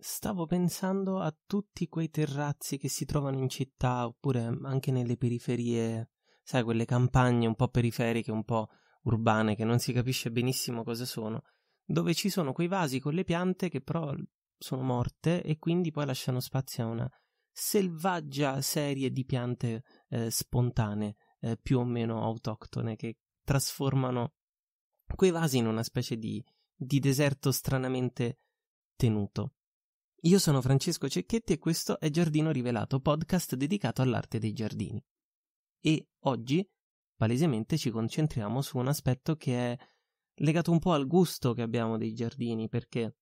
Stavo pensando a tutti quei terrazzi che si trovano in città oppure anche nelle periferie, sai, quelle campagne un po' periferiche, un po' urbane che non si capisce benissimo cosa sono, dove ci sono quei vasi con le piante che però sono morte e quindi poi lasciano spazio a una selvaggia serie di piante eh, spontanee, eh, più o meno autoctone, che trasformano quei vasi in una specie di, di deserto stranamente tenuto. Io sono Francesco Cecchetti e questo è Giardino Rivelato, podcast dedicato all'arte dei giardini. E oggi, palesemente, ci concentriamo su un aspetto che è legato un po' al gusto che abbiamo dei giardini, perché,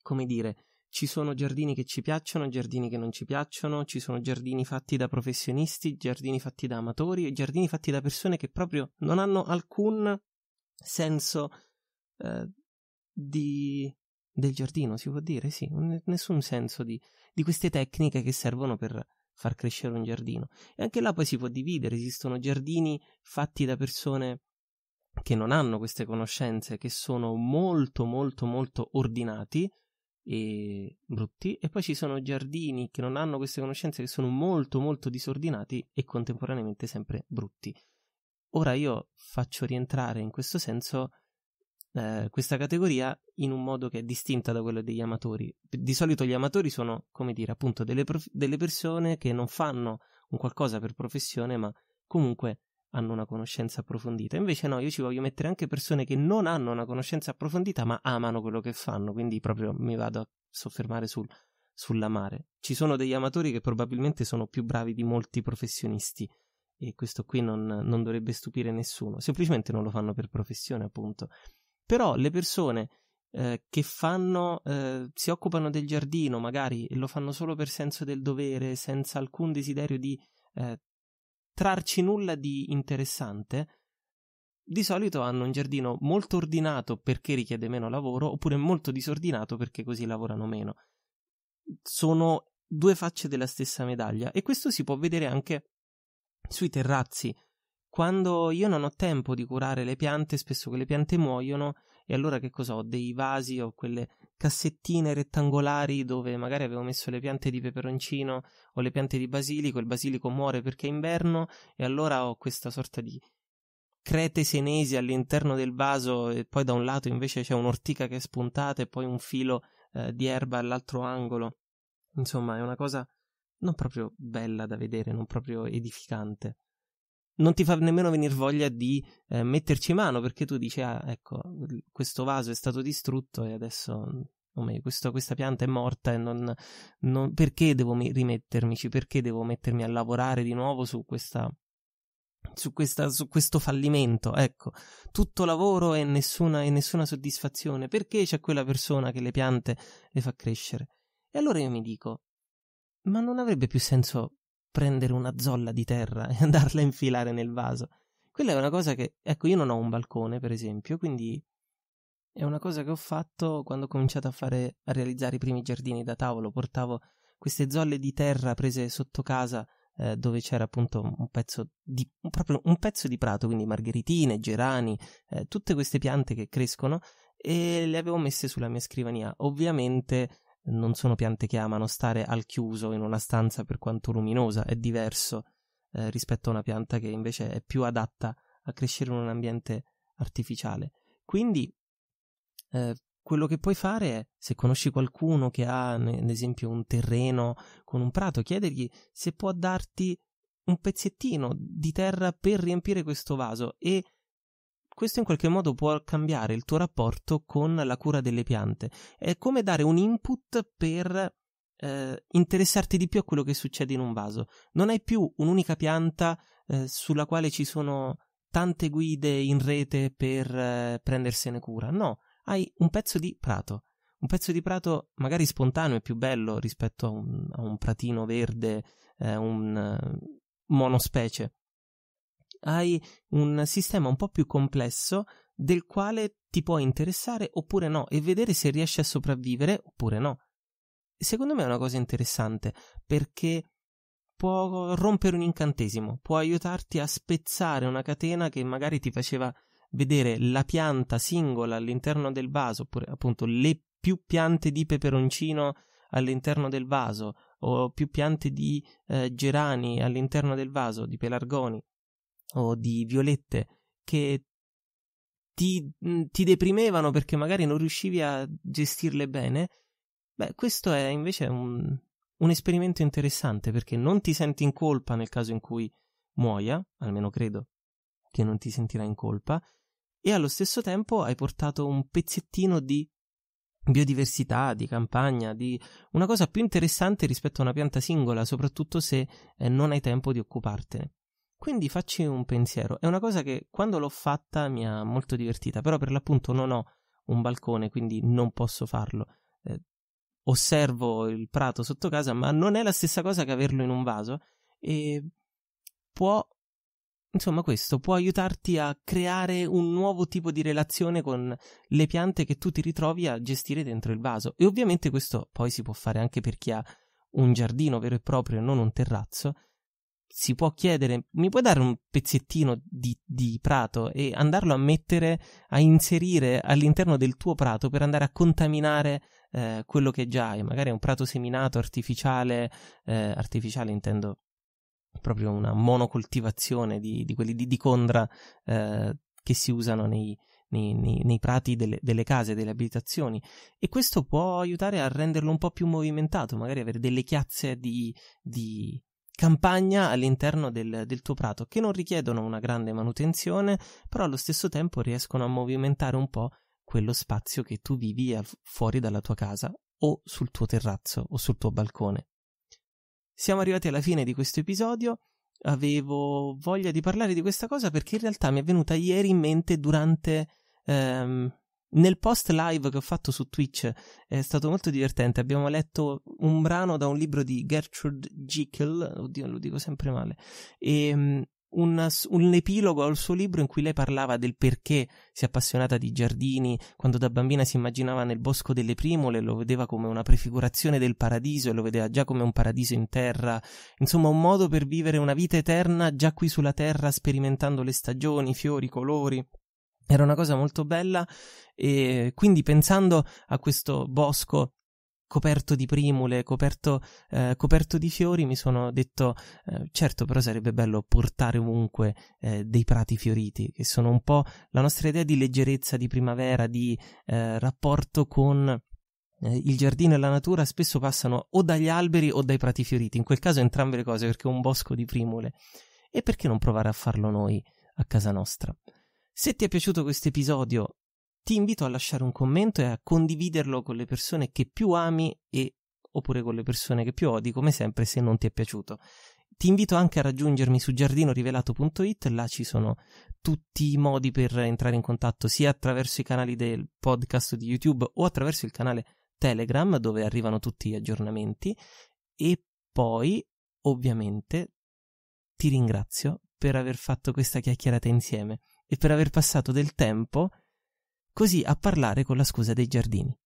come dire, ci sono giardini che ci piacciono, giardini che non ci piacciono, ci sono giardini fatti da professionisti, giardini fatti da amatori e giardini fatti da persone che proprio non hanno alcun senso eh, di del giardino, si può dire, sì, n- nessun senso di, di queste tecniche che servono per far crescere un giardino. E anche là poi si può dividere, esistono giardini fatti da persone che non hanno queste conoscenze, che sono molto molto molto ordinati e brutti, e poi ci sono giardini che non hanno queste conoscenze, che sono molto molto disordinati e contemporaneamente sempre brutti. Ora io faccio rientrare in questo senso eh, questa categoria in un modo che è distinta da quello degli amatori. Di solito gli amatori sono, come dire, appunto delle, prof- delle persone che non fanno un qualcosa per professione, ma comunque hanno una conoscenza approfondita. Invece no, io ci voglio mettere anche persone che non hanno una conoscenza approfondita, ma amano quello che fanno, quindi proprio mi vado a soffermare sul, sull'amare. Ci sono degli amatori che probabilmente sono più bravi di molti professionisti e questo qui non, non dovrebbe stupire nessuno, semplicemente non lo fanno per professione, appunto però le persone eh, che fanno, eh, si occupano del giardino magari e lo fanno solo per senso del dovere, senza alcun desiderio di eh, trarci nulla di interessante, di solito hanno un giardino molto ordinato perché richiede meno lavoro, oppure molto disordinato perché così lavorano meno. Sono due facce della stessa medaglia e questo si può vedere anche sui terrazzi quando io non ho tempo di curare le piante, spesso quelle piante muoiono e allora che cosa ho? Dei vasi o quelle cassettine rettangolari dove magari avevo messo le piante di peperoncino o le piante di basilico, il basilico muore perché è inverno e allora ho questa sorta di crete senesi all'interno del vaso e poi da un lato invece c'è un'ortica che è spuntata e poi un filo eh, di erba all'altro angolo. Insomma, è una cosa non proprio bella da vedere, non proprio edificante non ti fa nemmeno venire voglia di eh, metterci mano perché tu dici, ah, ecco, questo vaso è stato distrutto e adesso, o meglio, questo, questa pianta è morta e non, non perché devo me- rimettermici, perché devo mettermi a lavorare di nuovo su questa su, questa, su, questo fallimento, ecco, tutto lavoro e nessuna, e nessuna, soddisfazione, perché c'è quella persona che le piante le fa crescere? E allora io mi dico, ma non avrebbe più senso prendere una zolla di terra e andarla a infilare nel vaso. Quella è una cosa che, ecco, io non ho un balcone, per esempio, quindi è una cosa che ho fatto quando ho cominciato a, fare, a realizzare i primi giardini da tavolo. Portavo queste zolle di terra prese sotto casa eh, dove c'era appunto un pezzo di, proprio un pezzo di prato, quindi margheritine, gerani, eh, tutte queste piante che crescono e le avevo messe sulla mia scrivania. Ovviamente non sono piante che amano stare al chiuso in una stanza per quanto luminosa, è diverso eh, rispetto a una pianta che invece è più adatta a crescere in un ambiente artificiale. Quindi eh, quello che puoi fare è, se conosci qualcuno che ha, ad esempio, un terreno con un prato, chiedergli se può darti un pezzettino di terra per riempire questo vaso e questo in qualche modo può cambiare il tuo rapporto con la cura delle piante. È come dare un input per eh, interessarti di più a quello che succede in un vaso. Non hai più un'unica pianta eh, sulla quale ci sono tante guide in rete per eh, prendersene cura. No, hai un pezzo di prato. Un pezzo di prato magari spontaneo e più bello rispetto a un, a un pratino verde, eh, un eh, monospecie hai un sistema un po' più complesso del quale ti può interessare oppure no e vedere se riesci a sopravvivere oppure no. Secondo me è una cosa interessante perché può rompere un incantesimo, può aiutarti a spezzare una catena che magari ti faceva vedere la pianta singola all'interno del vaso, oppure appunto le più piante di peperoncino all'interno del vaso, o più piante di eh, gerani all'interno del vaso, di pelargoni, o di violette che ti, mm, ti deprimevano perché magari non riuscivi a gestirle bene, beh, questo è invece un, un esperimento interessante perché non ti senti in colpa nel caso in cui muoia, almeno credo che non ti sentirai in colpa, e allo stesso tempo hai portato un pezzettino di biodiversità, di campagna, di una cosa più interessante rispetto a una pianta singola, soprattutto se eh, non hai tempo di occupartene. Quindi facci un pensiero. È una cosa che quando l'ho fatta mi ha molto divertita, però per l'appunto non ho un balcone, quindi non posso farlo. Eh, osservo il prato sotto casa, ma non è la stessa cosa che averlo in un vaso e può Insomma, questo può aiutarti a creare un nuovo tipo di relazione con le piante che tu ti ritrovi a gestire dentro il vaso. E ovviamente questo poi si può fare anche per chi ha un giardino vero e proprio e non un terrazzo, si può chiedere, mi puoi dare un pezzettino di, di, prato e andarlo a mettere, a inserire all'interno del tuo prato per andare a contaminare eh, quello che già hai, magari è un prato seminato, artificiale, eh, artificiale intendo proprio una monocoltivazione di, di quelli di, di condra eh, che si usano nei, nei, nei, nei, prati delle, delle, case, delle abitazioni e questo può aiutare a renderlo un po' più movimentato, magari avere delle chiazze di, di, campagna all'interno del, del, tuo prato che non richiedono una grande manutenzione, però allo stesso tempo riescono a movimentare un po' quello spazio che tu vivi fuori dalla tua casa o sul tuo terrazzo o sul tuo balcone. Siamo arrivati alla fine di questo episodio. Avevo voglia di parlare di questa cosa perché in realtà mi è venuta ieri in mente durante ehm, nel post live che ho fatto su Twitch è stato molto divertente. Abbiamo letto un brano da un libro di Gertrude Jekyll, oddio, lo dico sempre male, e ehm, un, un, epilogo al suo libro in cui lei parlava del perché si è appassionata di giardini, quando da bambina si immaginava nel bosco delle primole, lo vedeva come una prefigurazione del paradiso e lo vedeva già come un paradiso in terra. Insomma, un modo per vivere una vita eterna già qui sulla terra, sperimentando le stagioni, fiori, colori. Era una cosa molto bella e quindi pensando a questo bosco coperto di primule, coperto, eh, coperto di fiori, mi sono detto eh, certo però sarebbe bello portare ovunque eh, dei prati fioriti, che sono un po' la nostra idea di leggerezza, di primavera, di eh, rapporto con eh, il giardino e la natura spesso passano o dagli alberi o dai prati fioriti, in quel caso entrambe le cose perché è un bosco di primule. E perché non provare a farlo noi a casa nostra? Se ti è piaciuto questo episodio, ti invito a lasciare un commento e a condividerlo con le persone che più ami e oppure con le persone che più odi, come sempre se non ti è piaciuto. Ti invito anche a raggiungermi su giardinorivelato.it, là ci sono tutti i modi per entrare in contatto sia attraverso i canali del podcast di YouTube o attraverso il canale Telegram dove arrivano tutti gli aggiornamenti e poi ovviamente ti ringrazio per aver fatto questa chiacchierata insieme e per aver passato del tempo così a parlare con la scusa dei giardini.